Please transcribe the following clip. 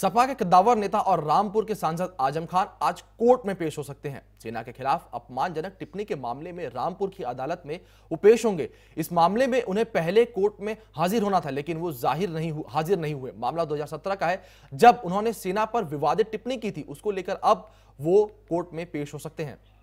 सपा के कद्दावर नेता और रामपुर के सांसद आजम खान आज कोर्ट में पेश हो सकते हैं सेना के खिलाफ अपमानजनक टिप्पणी के मामले में रामपुर की अदालत में वो पेश होंगे इस मामले में उन्हें पहले कोर्ट में हाजिर होना था लेकिन वो जाहिर नहीं हाजिर नहीं हुए मामला 2017 का है जब उन्होंने सेना पर विवादित टिप्पणी की थी उसको लेकर अब वो कोर्ट में पेश हो सकते हैं